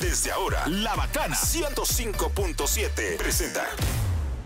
Desde ahora, La Bacana 105.7 presenta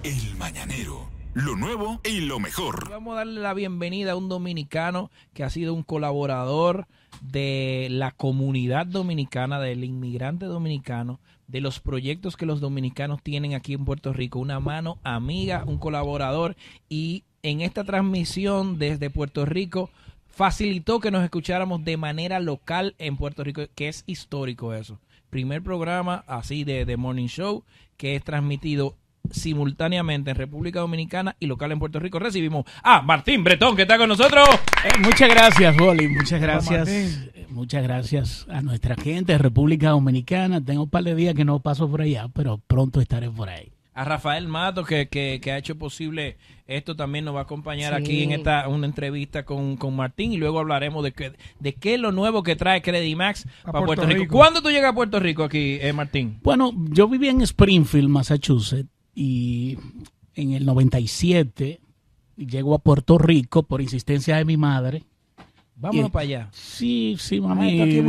El Mañanero. Lo nuevo y lo mejor. Vamos a darle la bienvenida a un dominicano que ha sido un colaborador de la comunidad dominicana, del inmigrante dominicano, de los proyectos que los dominicanos tienen aquí en Puerto Rico. Una mano amiga, un colaborador y en esta transmisión desde Puerto Rico facilitó que nos escucháramos de manera local en Puerto Rico, que es histórico eso primer programa así de, de Morning Show que es transmitido simultáneamente en República Dominicana y local en Puerto Rico. Recibimos a Martín Bretón, que está con nosotros. Eh, muchas gracias, Boli. Muchas gracias. Eh, muchas gracias a nuestra gente de República Dominicana. Tengo un par de días que no paso por allá, pero pronto estaré por ahí a Rafael Mato, que, ha hecho posible esto, también nos va a acompañar aquí en esta una entrevista con, Martín y luego hablaremos de, de qué es lo nuevo que trae Credit Max para Puerto, Rico. ¿Cuándo tú llegas a Puerto Rico aquí, eh, Martín? Bueno, yo vivía en Springfield, Massachusetts, y en el 97 llego a Puerto Rico por insistencia de mi madre. Vámonos para allá. Sí, sí, mami. aquí es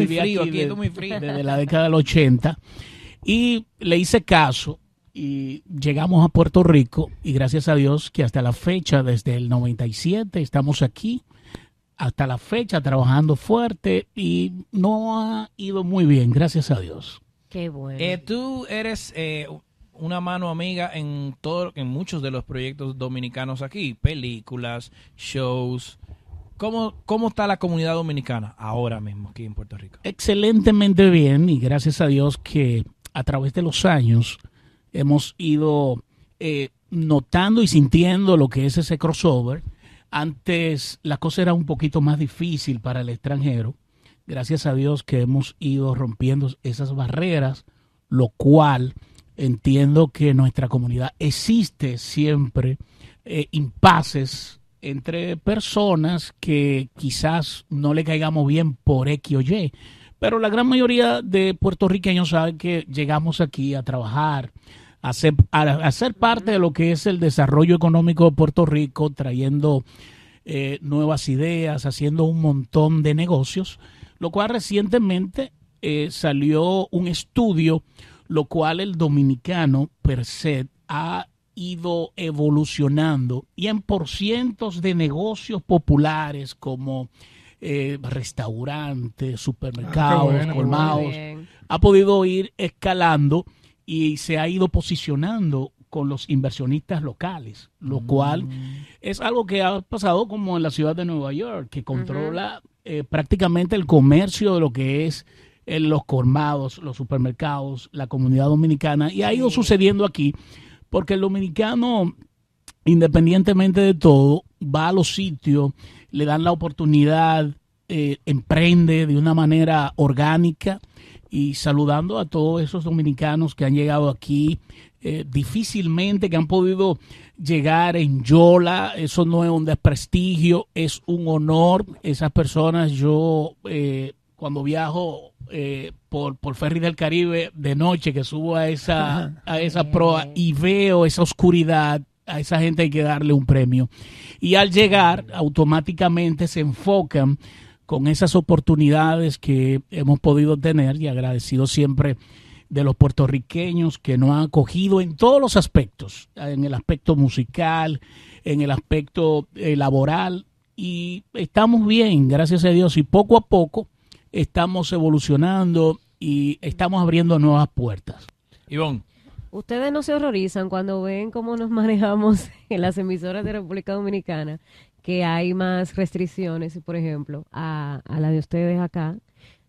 muy frío, desde la década del 80. Y le hice caso y llegamos a Puerto Rico y gracias a Dios que hasta la fecha, desde el 97, estamos aquí, hasta la fecha trabajando fuerte y no ha ido muy bien, gracias a Dios. Qué bueno. Eh, tú eres eh, una mano amiga en, todo, en muchos de los proyectos dominicanos aquí, películas, shows, ¿Cómo, ¿Cómo, está la comunidad dominicana ahora mismo aquí en Puerto Rico? Excelentemente bien y gracias a Dios que a través de los años hemos ido eh, notando y sintiendo lo que es ese crossover. Antes la cosa era un poquito más difícil para el extranjero. Gracias a Dios que hemos ido rompiendo esas barreras, lo cual entiendo que en nuestra comunidad existe siempre eh, impases entre personas que quizás no le caigamos bien por X o Y, pero la gran mayoría de puertorriqueños saben que llegamos aquí a trabajar, Hacer parte de lo que es el desarrollo económico de Puerto Rico, trayendo eh, nuevas ideas, haciendo un montón de negocios, lo cual recientemente eh, salió un estudio, lo cual el dominicano per se ha ido evolucionando y en por cientos de negocios populares como eh, restaurantes, ah, supermercados, colmados, ha podido ir escalando y se ha ido posicionando con los inversionistas locales, lo mm. cual es algo que ha pasado como en la ciudad de Nueva York, que controla eh, prácticamente el comercio de lo que es eh, los colmados, los supermercados, la comunidad dominicana, y ha ido sucediendo aquí, porque el dominicano, independientemente de todo, va a los sitios, le dan la oportunidad, eh, emprende de una manera orgánica y saludando a todos esos dominicanos que han llegado aquí eh, difícilmente, que han podido llegar en Yola. Eso no es un desprestigio, es un honor. Esas personas, yo eh, cuando viajo eh, por, por Ferry del Caribe de noche, que subo a esa, a esa proa y veo esa oscuridad, a esa gente hay que darle un premio. Y al llegar, automáticamente se enfocan con esas oportunidades que hemos podido tener y agradecido siempre de los puertorriqueños que nos han acogido en todos los aspectos, en el aspecto musical, en el aspecto eh, laboral, y estamos bien, gracias a Dios, y poco a poco estamos evolucionando y estamos abriendo nuevas puertas. Ivonne. Ustedes no se horrorizan cuando ven cómo nos manejamos en las emisoras de República Dominicana que hay más restricciones, por ejemplo, a, a la de ustedes acá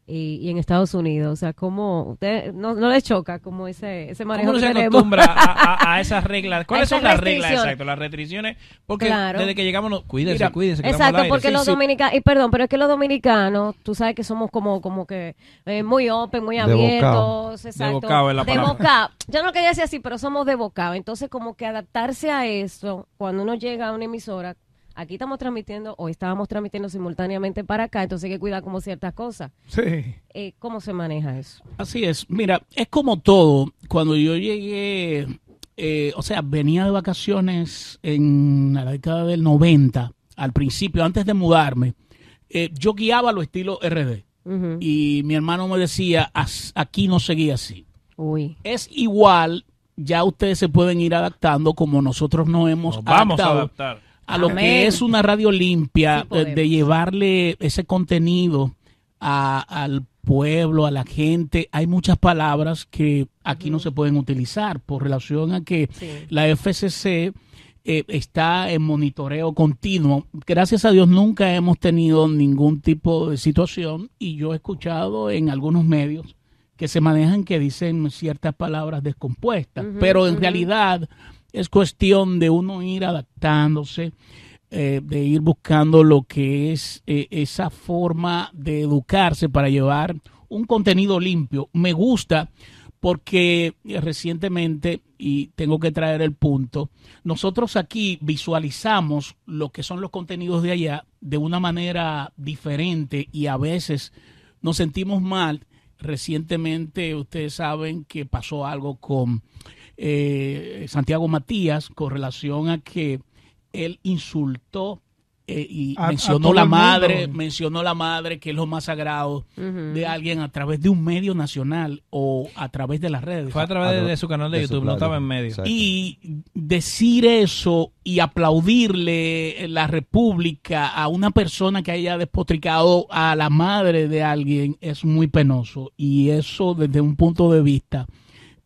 y, en Estados Unidos. O sea, ¿cómo usted, no, no les choca como ese, ese manejo ¿Cómo no se acostumbra a, esas reglas? ¿Cuáles son las reglas exactas? Las restricciones, porque desde que llegamos, no, cuídense, cuídense. Exacto, porque los dominicanos, y perdón, pero es que los dominicanos, tú sabes que somos como, como que eh, muy open, muy abiertos, de exacto. De la palabra. Yo no quería decir así, pero somos de Entonces, como que adaptarse a eso, cuando uno llega a una emisora, Aquí estamos transmitiendo, o estábamos transmitiendo simultáneamente para acá, entonces hay que cuidar como ciertas cosas. Sí. Eh, ¿Cómo se maneja eso? Así es. Mira, es como todo. Cuando yo llegué, eh, o sea, venía de vacaciones en la década del 90, al principio, antes de mudarme, eh, yo guiaba lo estilo RD. Y mi hermano me decía, aquí no seguía así. Uy. Es igual, ya ustedes se pueden ir adaptando como nosotros no hemos nos hemos adaptado. Vamos a adaptar a lo ah, que es una radio limpia, eh, de llevarle ese contenido al pueblo, a la gente. Hay muchas palabras que aquí no se pueden utilizar por relación a que la FCC eh, está en monitoreo continuo. Gracias a Dios nunca hemos tenido ningún tipo de situación y yo he escuchado en algunos medios que se manejan que dicen ciertas palabras descompuestas, pero en realidad es cuestión de uno ir adaptándose, eh, de ir buscando lo que es eh, esa forma de educarse para llevar un contenido limpio. Me gusta porque recientemente, y tengo que traer el punto, nosotros aquí visualizamos lo que son los contenidos de allá de una manera diferente y a veces nos sentimos mal. Recientemente ustedes saben que pasó algo con eh, Santiago Matías con relación a que él insultó eh, y mencionó la madre, mencionó la madre que es lo más sagrado de alguien a través de un medio nacional o a través de las redes. Fue a través ah, de, su canal de, YouTube, no estaba en medio. Y decir eso y aplaudirle la república a una persona que haya despotricado a la madre de alguien es muy penoso y eso desde un punto de vista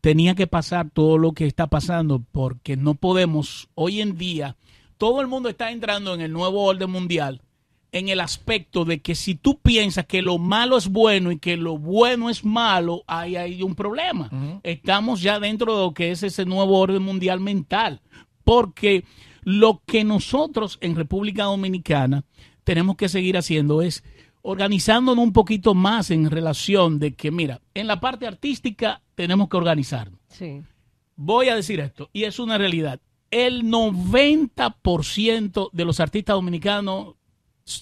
tenía que pasar todo lo que está pasando porque no podemos hoy en día, todo el mundo está entrando en el nuevo orden mundial en el aspecto de que si tú piensas que lo malo es bueno y que lo bueno es malo, ahí hay un problema. Estamos ya dentro de lo que es ese nuevo orden mundial mental, porque lo que nosotros en República Dominicana tenemos que seguir haciendo es organizándonos un poquito más en relación de que, mira, en la parte artística tenemos que organizarnos. Sí. Voy a decir esto, y es una realidad. El 90% de los artistas dominicanos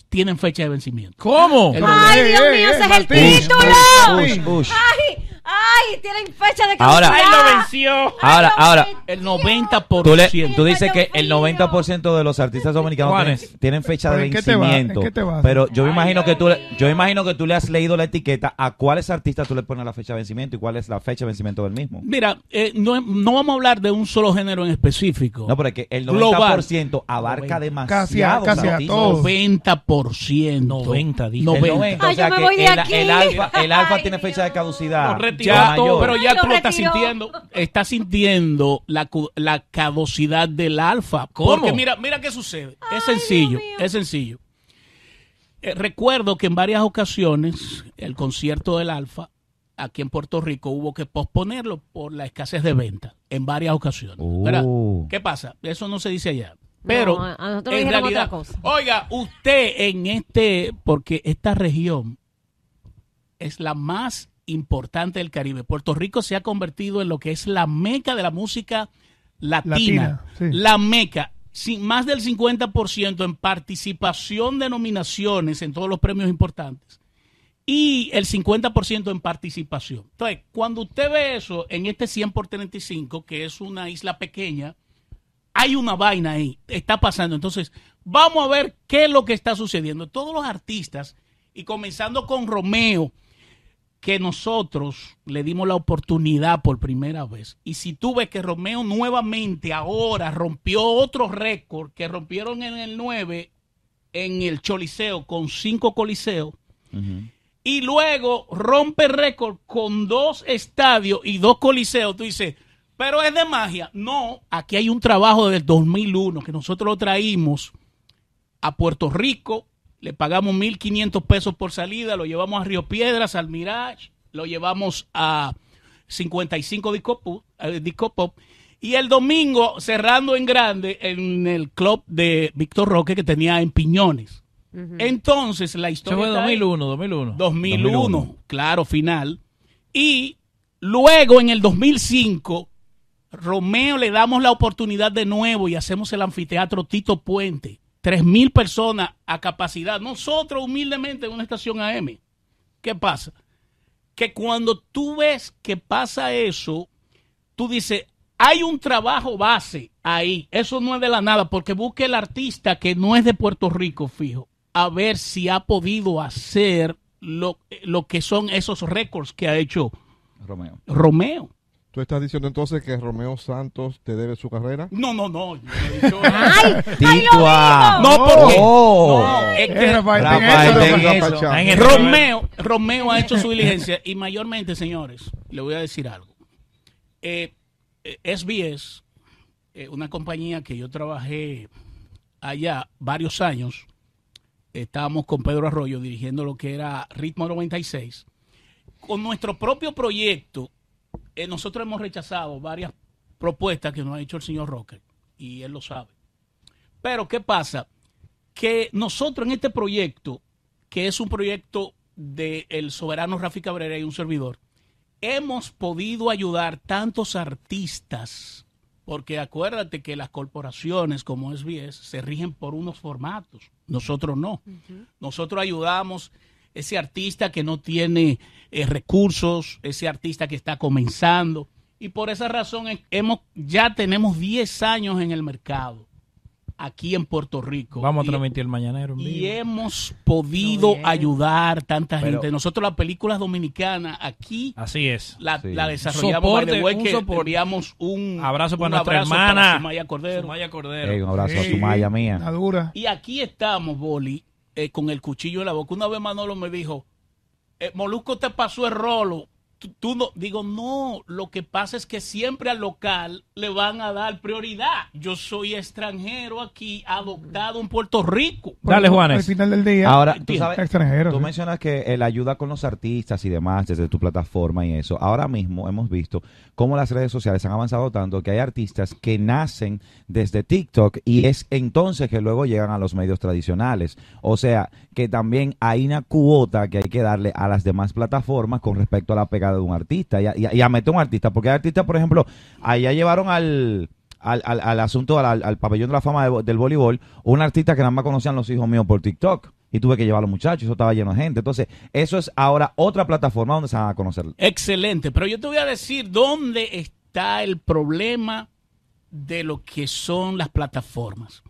tienen fecha de vencimiento. ¿Cómo? ¡Ay, Dios mío, ese es el título! ¡Ay, ¡Ay! Tienen fecha de caducidad. Ahora, lo venció. Ahora, ahora. El 90%. Tú, dices que el 90% de los artistas dominicanos tienen, fecha de vencimiento. pero yo imagino que tú yo imagino que tú le has leído la etiqueta a cuáles artistas tú le pones la fecha de vencimiento y cuál es la fecha de vencimiento del mismo. Mira, eh, no, vamos a hablar de un solo género en específico. No, pero que el 90% abarca demasiado. Casi a, todos. 90%. 90, que el, alfa, el alfa tiene fecha de caducidad. Correcto ya, pero ya tú lo estás sintiendo. está sintiendo la, la caducidad del alfa. ¿Cómo? Porque mira, mira qué sucede. es sencillo, es sencillo. Eh, recuerdo que en varias ocasiones el concierto del alfa aquí en Puerto Rico hubo que posponerlo por la escasez de venta en varias ocasiones. Oh. ¿Qué pasa? Eso no se dice allá. Pero no, en otra cosa. oiga, usted en este, porque esta región es la más importante del Caribe. Puerto Rico se ha convertido en lo que es la meca de la música latina. La meca. más del 50% en participación de nominaciones en todos los premios importantes y el 50% en participación. Entonces, cuando usted ve eso en este 100 por 35, que es una isla pequeña, hay una vaina ahí, está pasando. Entonces, vamos a ver qué es lo que está sucediendo. Todos los artistas, y comenzando con Romeo, que nosotros le dimos la oportunidad por primera vez. Y si tú ves que Romeo nuevamente ahora rompió otro récord que rompieron en el 9 en el Choliseo con cinco coliseos. Y luego rompe récord con dos estadios y dos coliseos. Tú dices, pero es de magia. No, aquí hay un trabajo del 2001 que nosotros lo traímos a Puerto Rico le pagamos 1.500 pesos por salida, lo llevamos a Río Piedras, al Mirage, lo llevamos a 55 Disco Pop. Y el domingo, cerrando en grande, en el club de Víctor Roque que tenía en Piñones. Entonces, la historia. Se fue 2001, 2001. 2001, 2001, claro, final. Y luego, en el 2005, Romeo le damos la oportunidad de nuevo y hacemos el anfiteatro Tito Puente 3.000 personas a capacidad, nosotros humildemente en una estación AM. ¿Qué pasa? Que cuando tú ves que pasa eso, tú dices, hay un trabajo base ahí, eso no es de la nada, porque busque el artista que no es de Puerto Rico, fijo, a ver si ha podido hacer lo, eh, lo que son esos récords que ha hecho Romeo. Romeo. ¿Tú estás diciendo entonces que Romeo Santos te debe su carrera? No, no, no. Yo No, porque... Oh. no, es que... en Romeo, Romeo ha hecho su diligencia y mayormente, señores, le voy a decir algo. Eh, SBS, eh, eh, una compañía que yo trabajé allá varios años, estábamos con Pedro Arroyo dirigiendo lo que era Ritmo 96, con nuestro propio proyecto eh, nosotros hemos rechazado varias propuestas que nos ha hecho el señor Rocker y él lo sabe. Pero ¿qué pasa? Que nosotros en este proyecto, que es un proyecto del soberano Rafi Cabrera y un servidor, hemos podido ayudar tantos artistas, porque acuérdate que las corporaciones como SBS se rigen por unos formatos, nosotros no. Nosotros ayudamos ese artista que no tiene eh, recursos, ese artista que está comenzando. Y por esa razón hemos, ya tenemos 10 años en el mercado aquí en Puerto Rico. Vamos a transmitir el mañanero. Y hemos podido ayudar tanta gente. Nosotros las películas dominicanas aquí. Así es. La, desarrollamos. Soporte, un, un abrazo para nuestra hermana. Sumaya Cordero. Sumaya Cordero. un abrazo a Sumaya mía. Y aquí estamos, Boli, eh, con el cuchillo en la boca. Una vez Manolo me dijo, Moluco eh, Molusco te pasó el rolo tú no, digo, no, lo que pasa es que siempre al local le van a dar prioridad. Yo soy extranjero aquí, adoptado en Puerto Rico. Dale, Juanes. Al final del día, ahora, tú sabes, Tú mencionas que eh, la ayuda con los artistas y demás desde tu plataforma y eso. Ahora mismo hemos visto cómo las redes sociales han avanzado tanto que hay artistas que nacen desde TikTok y es entonces que luego llegan a los medios tradicionales. O sea, que también hay una cuota que hay que darle a las demás plataformas con respecto a la pegada de un artista y a, a, un artista. Porque hay artistas, por ejemplo, allá llevaron al, asunto, al, pabellón de la fama del voleibol, un artista que nada más conocían los hijos míos por TikTok. Y tuve que llevar a los muchachos, eso estaba lleno de gente. Entonces, eso es ahora otra plataforma donde se van a conocer. Excelente, pero yo te voy a decir dónde está el problema de lo que son las plataformas.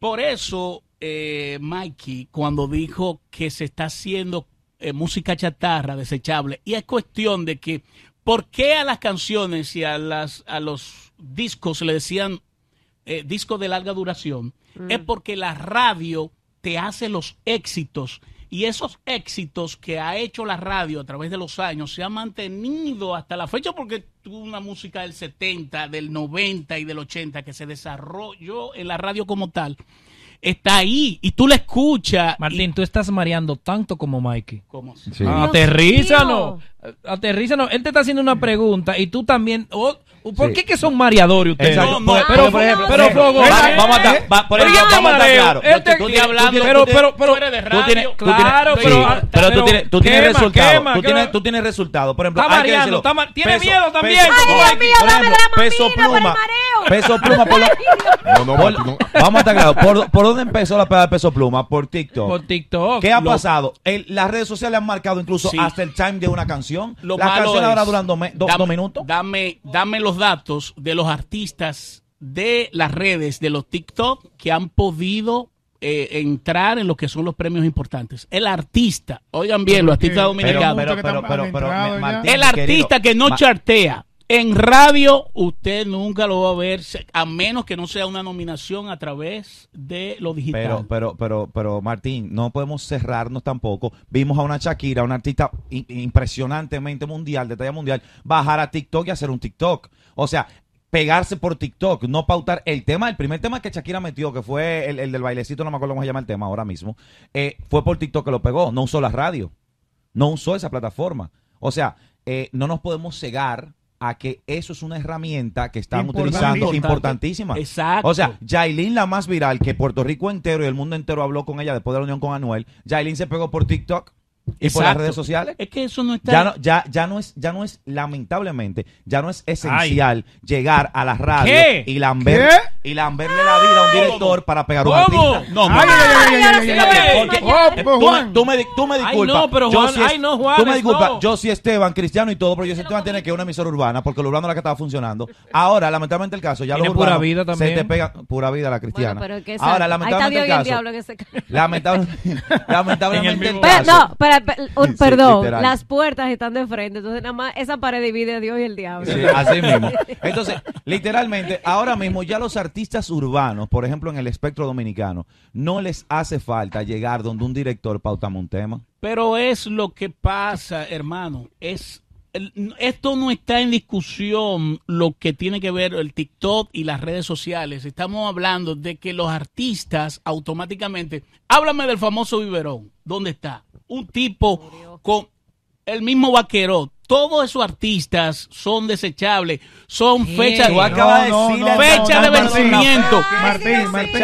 Por eso, eh, Mikey, cuando dijo que se está haciendo eh, música chatarra, desechable. Y es cuestión de que, ¿por qué a las canciones y a, las, a los discos le decían eh, discos de larga duración? Mm. Es porque la radio te hace los éxitos. Y esos éxitos que ha hecho la radio a través de los años se han mantenido hasta la fecha porque tuvo una música del 70, del 90 y del 80 que se desarrolló en la radio como tal está ahí y tú la escuchas. Martín, tú estás mareando tanto como Mikey. ¿Cómo? Sí. Ah, aterrízalo. Aterrízalo. Él te está haciendo una pregunta y tú también. Oh, ¿Por qué que son mareadores ustedes? Eh, no, pero, por ejemplo, pero, Vamos a por eh, ejemplo, vamos a estar claro. Este, tú hablando, pero, pero, pero, tú claro, pero, pero tú tienes, tú tienes resultados, tú tienes, tú tienes resultados. Por ejemplo, está mareando, tiene miedo también. Ay, Dios mío, dame la peso pluma, peso pluma Vamos a estar claros. ¿Por, ¿Por, dónde empezó la pegada de peso pluma? Por TikTok. Por TikTok. ¿Qué ha pasado? las redes sociales han marcado incluso hasta el time de una canción. la canción ahora durando dos, minutos. Dame, dame los datos de los artistas de las redes, de los TikTok, que han podido eh, entrar en lo que son los premios importantes. El artista, oigan bien, los artistas dominicanos. el artista que no chartea, en radio usted nunca lo va a ver, a menos que no sea una nominación a través de lo digital. Pero, pero, pero, pero Martín, no podemos cerrarnos tampoco. Vimos a una Shakira, una artista impresionantemente mundial, de talla mundial, bajar a TikTok y hacer un TikTok. O sea, pegarse por TikTok, no pautar el tema, el primer tema que Shakira metió, que fue el, del bailecito, no me acuerdo cómo se llama el tema ahora mismo, eh, fue por TikTok que lo pegó, no usó la radio, no usó esa plataforma. O sea, eh, no nos podemos cegar a que eso es una herramienta que están utilizando importantísima. Exacto. O sea, Jailin, la más viral, que Puerto Rico entero y el mundo entero habló con ella después de la unión con Anuel, Jailin se pegó por TikTok. ¿Y por las redes sociales? Es que eso no está. Ya no, ya, ya no, es, ya no es, lamentablemente, ya no es esencial llegar a la radio y la ¿Qué? y lamberle la vida a un director para pegar un artista. No, Ay, ay, ay, eh, Tú, me- tú me, disculpas. no, pero Juan, ay, no, Tú me disculpas. Yo sí, Esteban, Cristiano y todo, pero yo Esteban tiene eh. que una emisora urbana porque lo urbano era que estaba funcionando. Ahora, lamentablemente el caso, ya lo urbanos se te pega pura vida la cristiana. Ahora, lamentablemente el caso. Dios el diablo en caso. lamentablemente Pero, no, perdón, las puertas están de frente, entonces nada más esa pared divide a Dios y el diablo. Sí, así mismo. Entonces, literalmente, ahora mismo ya los artistas urbanos, por ejemplo, en el espectro dominicano, no les hace falta llegar donde un director pauta un tema. Pero es lo que pasa, hermano. Es esto no está en discusión lo que tiene que ver el TikTok y las redes sociales. Estamos hablando de que los artistas automáticamente. Háblame del famoso biberón. ¿Dónde está? Un tipo con el mismo vaquero todos esos artistas son desechables, son fechas de fecha de vencimiento. Martín,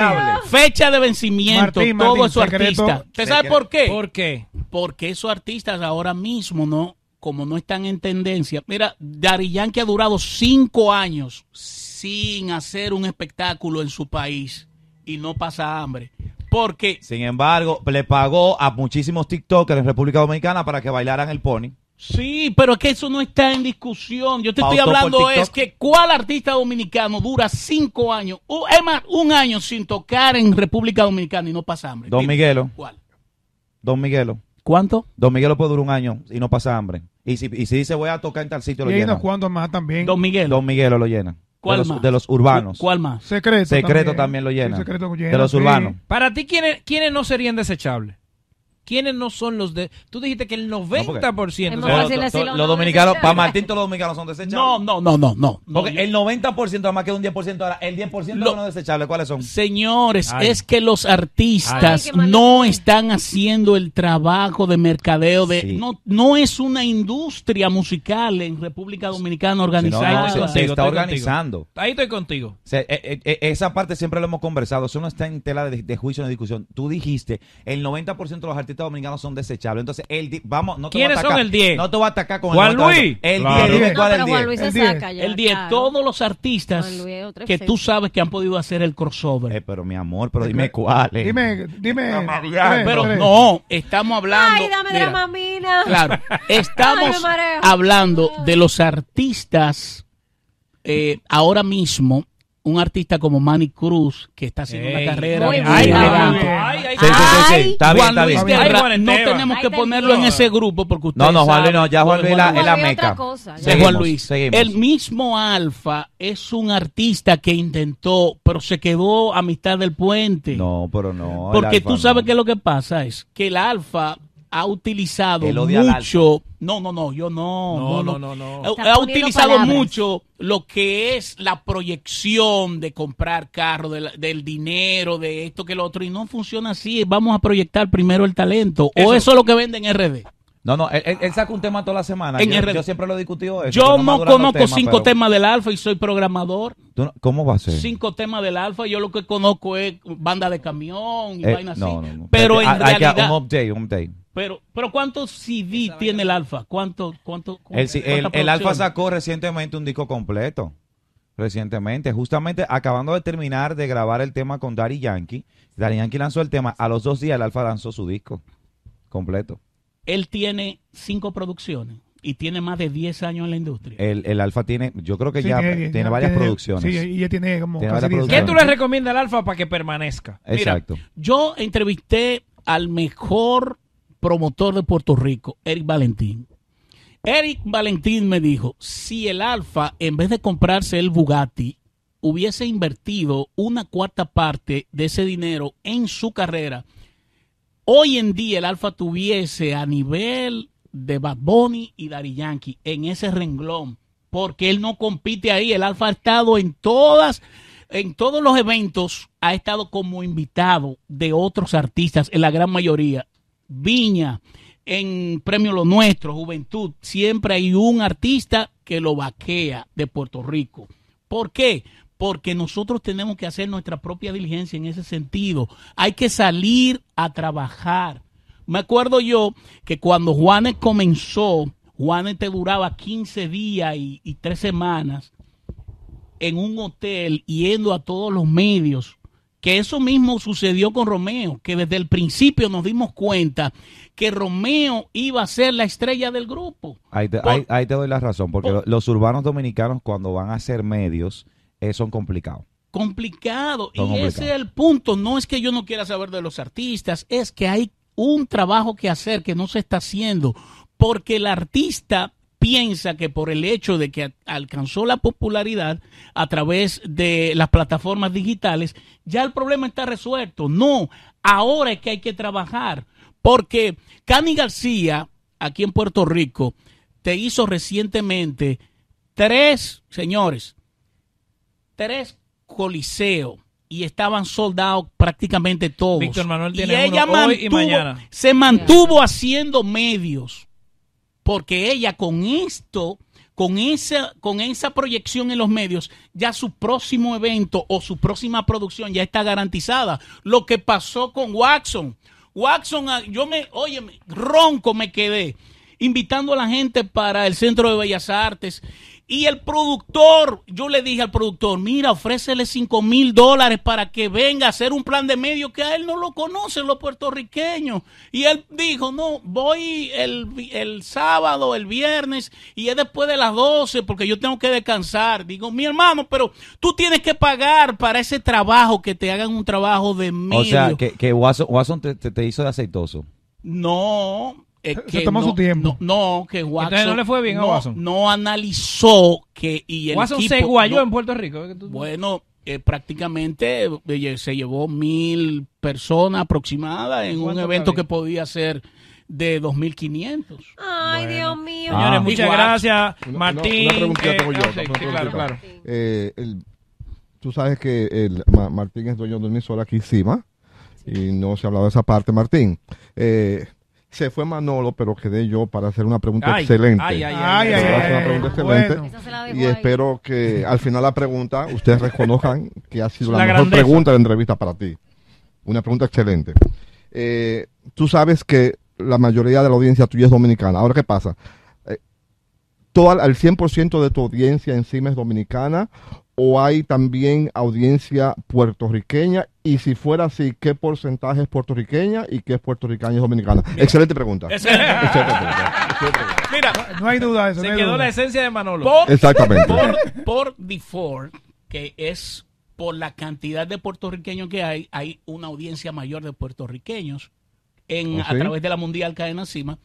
fecha de vencimiento, todos esos artistas. ¿Te sabe por qué? ¿Por qué? Porque esos artistas ahora mismo no, como no están en tendencia. Mira, Dari Yankee ha durado cinco años sin hacer un espectáculo en su país y no pasa hambre. Porque. Sin embargo, le pagó a muchísimos TikTokers en República Dominicana para que bailaran el pony. Sí, pero es que eso no está en discusión. Yo te estoy hablando es que cuál artista dominicano dura cinco años, es más, un año sin tocar en República Dominicana y no pasa hambre. Don Miguelo. ¿Cuál? Don Miguelo. ¿Cuánto? Don Miguelo puede durar un año y no pasa hambre. Y si, y si dice voy a tocar en tal sitio, lo llena. ¿Cuántos más también? Don Miguel Don Miguelo lo llena. ¿Cuál más? De los urbanos. ¿Cuál más? Secreto. Secreto también, lo llena. de los urbanos. Para ti, ¿quiénes, ¿quiénes no serían desechables? ¿Quiénes no son los de.? Tú dijiste que el 90%. los dominicanos, para Martín, todos los dominicanos son desechables. No, no, no, no. el 90%, más que un 10%, ahora el 10% lo, no desechable, ¿cuáles son? Señores, es que los artistas no están haciendo el trabajo de mercadeo. de no, no es una industria musical en República Dominicana organizada. no, se, está organizando. Ahí estoy contigo. Eh, eh, eh, esa parte siempre lo hemos conversado. Eso no está en tela de, de juicio ni discusión. Tú dijiste el 90% de los artistas artistas dominicanos son desechables. Entonces, el vamos, no te ¿Quiénes voy a atacar, son el 10? No te voy a atacar con Juan el Luis. El 10, claro. dime cuál es el 10. Juan Luis el 10. El 10, claro. todos los artistas Luis, que tú sabes que han podido hacer el crossover. Eh, pero mi amor, pero dime cuál Dime, dime. pero no, estamos hablando. Ay, dame mira, la mamina. Claro, estamos Ay, hablando de los artistas eh, ahora mismo un artista como Manny Cruz, que está haciendo una carrera ay, Luis no tenemos que ponerlo en ese grupo porque usted No, no, Juan no, ya Juan Luis la, meca. Juan Luis. El mismo Alfa es un artista que intentó, pero se quedó a mitad del puente. No, pero no. Porque tú sabes que lo que pasa es que el Alfa ha utilizado mucho. No, no, no, yo no. No, no, no. no, Ha, utilizado mucho lo que es la proyección de comprar carro, de del dinero, de esto que lo otro. Y no funciona así. Vamos a proyectar primero el talento. O eso es lo que en RD. No, no, él, saca un tema toda la semana. yo, siempre lo he discutido. Eso, yo no conozco cinco temas del alfa y soy programador. ¿Cómo va a ser? Cinco temas del alfa. Yo lo que conozco es banda de camión y eh, no, así. No, pero en hay realidad. Que, un update, un update. Pero, pero ¿cuántos CD tiene el Alfa? ¿Cuánto, cuánto, el, Alfa sacó recientemente un disco completo. Recientemente, justamente acabando de terminar de grabar el tema con Dari Yankee. Dari Yankee lanzó el tema. A los dos días el Alfa lanzó su disco completo. Él tiene cinco producciones y tiene más de 10 años en la industria. El, Alfa tiene, yo creo que ya tiene, varias producciones. Sí, y tiene como. ¿Qué tú le recomiendas al Alfa para que permanezca? Exacto. yo entrevisté al mejor promotor de Puerto Rico, Eric Valentín. Eric Valentín me dijo, si el Alfa, en vez de comprarse el Bugatti, hubiese invertido una cuarta parte de ese dinero en su carrera, hoy en día el Alfa tuviese a nivel de Bad Bunny y Dari Yankee en ese renglón, porque él no compite ahí, el Alfa ha estado en todas en todos los eventos ha estado como invitado de otros artistas, en la gran mayoría. Viña, en Premio Lo Nuestro, Juventud, siempre hay un artista que lo vaquea de Puerto Rico. ¿Por qué? Porque nosotros tenemos que hacer nuestra propia diligencia en ese sentido. Hay que salir a trabajar. Me acuerdo yo que cuando Juanes comenzó, Juanes te duraba 15 días y, y 3 semanas en un hotel yendo a todos los medios que eso mismo sucedió con Romeo, que desde el principio nos dimos cuenta que Romeo iba a ser la estrella del grupo. Ahí te, doy la razón, porque los urbanos dominicanos cuando van a ser medios eh, son complicados. Complicado, y ese es el punto, no es que yo no quiera saber de los artistas, es que hay un trabajo que hacer que no se está haciendo, porque el artista piensa que por el hecho de que alcanzó la popularidad a través de las plataformas digitales, ya el problema está resuelto. No, ahora es que hay que trabajar, porque Cani García, aquí en Puerto Rico, te hizo recientemente tres, señores, tres coliseos y estaban soldados prácticamente todos. y ella mañana. se mantuvo haciendo medios porque ella con esto, con esa, con esa proyección en los medios, ya su próximo evento o su próxima producción ya está garantizada. Lo que pasó con Watson. Watson, ah, yo me, oye, ronco me quedé invitando a la gente para el Centro de Bellas Artes y el productor, yo le dije al productor, mira, ofrécele 5 mil dólares para que venga a hacer un plan de medio que a él no lo conocen los puertorriqueños. Y él dijo, no, voy el, sábado, el viernes, y es después de las 12 porque yo tengo que descansar. Digo, mi hermano, pero tú tienes que pagar para ese trabajo, que te hagan un trabajo de medio. O sea, que, Watson, te, te hizo de aceitoso. No, eh, que tomó no, su tiempo. No, que Entonces no le fue bien a Watson. No analizó que. Y el Watson se guayó en Puerto Rico. ¿eh? Bueno, eh, prácticamente se llevó mil personas aproximadas en un evento que podía ser de 2.500. Ay, Dios mío. Ah. Señores, ah. muchas gracias, Martín. Una, ah, claro, tú sabes que el, Martín es dueño de un emisora aquí encima y no se ha hablado de esa parte, Martín. Eh, se fue Manolo, pero quedé yo para hacer una pregunta excelente. Ay, ay, Y espero que al final la pregunta ustedes reconozcan que ha sido la, mejor pregunta de la entrevista para ti. Una pregunta excelente. Eh, tú sabes que la mayoría de la audiencia tuya es dominicana. Ahora, ¿qué pasa? Total al 100% de tu audiencia en es dominicana o hay también audiencia puertorriqueña? Y si fuera así, ¿qué porcentaje es puertorriqueña y qué es puertorriqueña y dominicana? Excelente pregunta. Excelente. pregunta. Mira, no, hay duda. Eso se quedó la esencia de Manolo. Por, Exactamente. Por, default, que es por la cantidad de puertorriqueños que hay, hay una audiencia mayor de puertorriqueños en, ¿Oh, a través de la Mundial Cadena Cima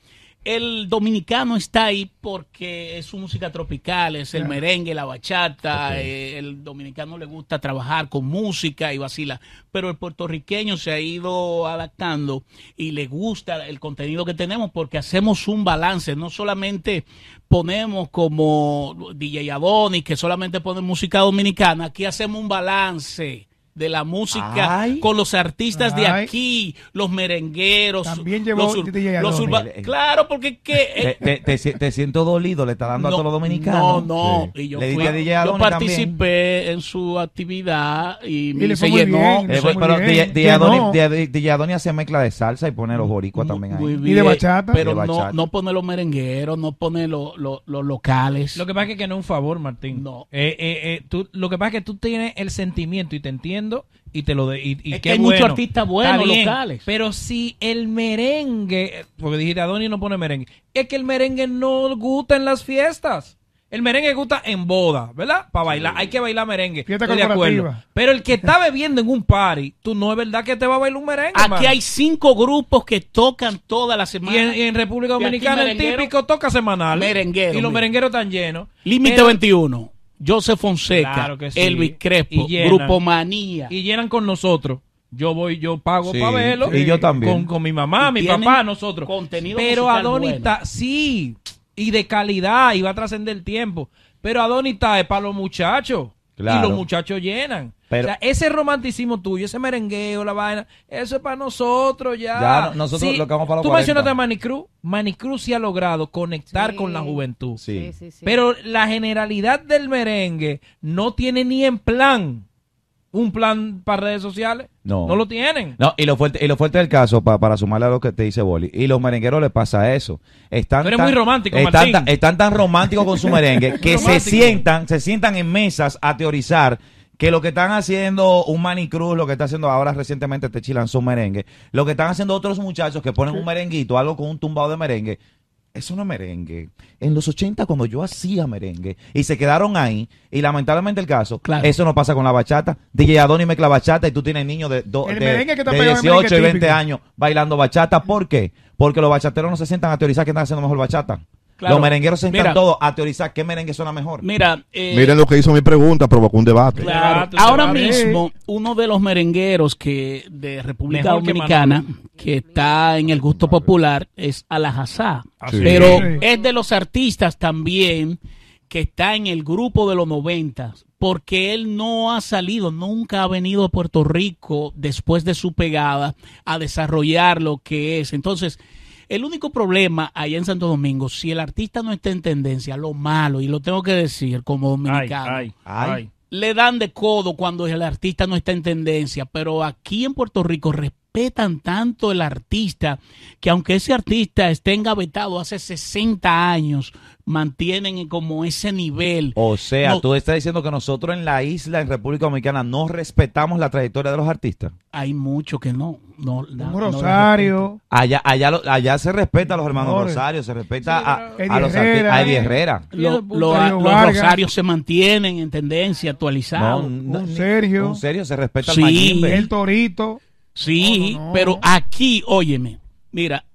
el dominicano está ahí porque es su música tropical, es el merengue, la bachata, eh, el dominicano le gusta trabajar con música y vacila, pero el puertorriqueño se ha ido adaptando y le gusta el contenido que tenemos porque hacemos un balance, no solamente ponemos como DJ Aboni que solamente pone música dominicana, aquí hacemos un balance de la música con los artistas de aquí, los merengueros, También llevó, los, los urbanos. Claro, porque eh, te, siento dolido, le está dando a todos los dominicanos. No, no. Y yo, yo participé en su actividad y, me y se Bien, eh, pero DJ mezcla de salsa y pone los boricuas también ahí. Bien, y de bachata. Pero No, no pone los merengueros, no pone los, locales. Lo que pasa es que no es un favor, Martín. No. Eh, tú, lo que pasa es que tú tienes el sentimiento y te entiendes y te lo de, y, que hay muchos artistas buenos locales. Pero si el merengue, porque dijiste a y no pone merengue, es que el merengue no gusta en las fiestas. El merengue gusta en boda, ¿verdad? Para bailar, hay que bailar merengue. de acuerdo. Pero el que está bebiendo en un party, tú no es verdad que te va a bailar un merengue. Aquí hay cinco grupos que tocan todas las semana. Y en, República Dominicana el típico toca semanal. Merenguero. Y los merengueros están llenos. Límite 21. Joseph Fonseca, Elvis Crespo, Grupo Manía. Y llenan con nosotros. Yo voy, yo pago para verlo. Y yo también. Con, mi mamá, mi papá, nosotros. Pero Adonita, sí, y de calidad, y va a trascender el tiempo. Pero Adonita es para los muchachos. Y los muchachos llenan. Pero, o sea, ese romanticismo tuyo, ese merengueo, la vaina, eso es para nosotros ya. nosotros lo que vamos para los Tú mencionaste a Manicruz. Manicruz sí ha logrado conectar con la juventud. Sí. sí. Pero la generalidad del merengue no tiene ni en plan un plan para redes sociales. No. No lo tienen. No, y lo fuerte, y lo fuerte del caso, para sumarle a lo que te dice Boli, y los merengueros les pasa eso. Están muy romántico, están, Tan, están tan románticos con su merengue que se sientan, se sientan en mesas a teorizar que lo que están haciendo un manicruz, lo que está haciendo ahora recientemente Techilan su merengue, lo que están haciendo otros muchachos que ponen un merenguito, algo con un tumbado de merengue, eso no es merengue. En los 80 cuando yo hacía merengue y se quedaron ahí y lamentablemente el caso, eso no pasa con la bachata. DJ Adoni mezcla bachata y tú tienes niños de, de, 18 y 20 años bailando bachata. ¿Por qué? Porque los bachateros no se sientan a teorizar que están haciendo mejor bachata. Los merengueros se están todos a teorizar qué merengue suena mejor. Mira, eh, miren lo que hizo mi pregunta, provocó un debate. Ahora mismo, uno de los merengueros que de República Dominicana que, está en el gusto popular es Alajazá. Pero es de los artistas también que está en el grupo de los noventas porque él no ha salido, nunca ha venido a Puerto Rico después de su pegada a desarrollar lo que es. Entonces, el único problema allá en Santo Domingo, si el artista no está en tendencia, lo malo, y lo tengo que decir como dominicano, le dan de codo cuando el artista no está en tendencia, pero aquí en Puerto Rico respetan tanto el artista que aunque ese artista esté engavetado hace 60 años, mantienen como ese nivel. O sea, tú estás diciendo que nosotros en la isla, en República Dominicana, no respetamos la trayectoria de los artistas. Hay mucho que no. no Rosario. allá, allá, allá se respeta a los hermanos Rosario, se respeta a, a, los artistas. A Eddie Herrera. ¿eh? los Rosarios se mantienen en tendencia actualizada. Un, un, Sergio. Un se respeta El Torito. Sí, oh, pero aquí, óyeme, mira,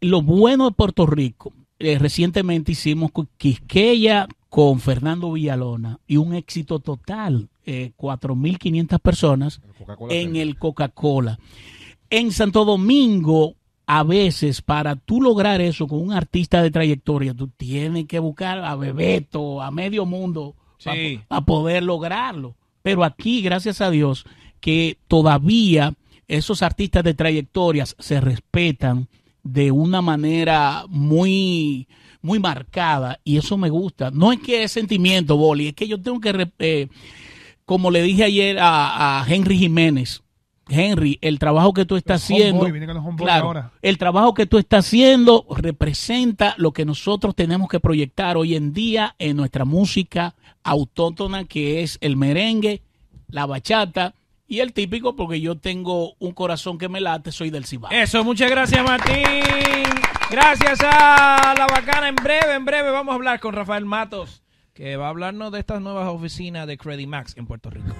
lo bueno de Puerto Rico, eh, recientemente hicimos Quisqueya con Fernando Villalona y un éxito total, eh, mil 4.500 personas en el Coca-Cola. En Santo Domingo, a veces para tú lograr eso con un artista de trayectoria, tú tienes que buscar a Bebeto, a medio mundo, para poder lograrlo. Pero aquí, gracias a Dios, que todavía esos artistas de trayectorias se respetan de una manera muy, muy marcada y eso me gusta. No es que es sentimiento, Boli, es que yo tengo que, eh, como le dije ayer a, Henry Jiménez, Henry, el trabajo que tú estás haciendo, el trabajo que tú estás haciendo representa lo que nosotros tenemos que proyectar hoy en día en nuestra música autóctona que es el merengue, la bachata y el típico, porque yo tengo un corazón que me late, soy del Cibao. Eso, muchas gracias, Martín. Gracias a la bacana. En breve, en breve vamos a hablar con Rafael Matos, que va a hablarnos de estas nuevas oficinas de Credit Max en Puerto Rico.